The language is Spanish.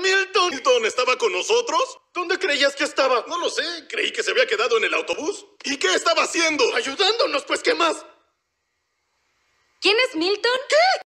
Milton! ¿Milton estaba con nosotros? ¿Dónde creías que estaba? No lo sé, creí que se había quedado en el autobús. ¿Y qué estaba haciendo? Ayudándonos, pues, ¿qué más? ¿Quién es Milton? ¿Qué?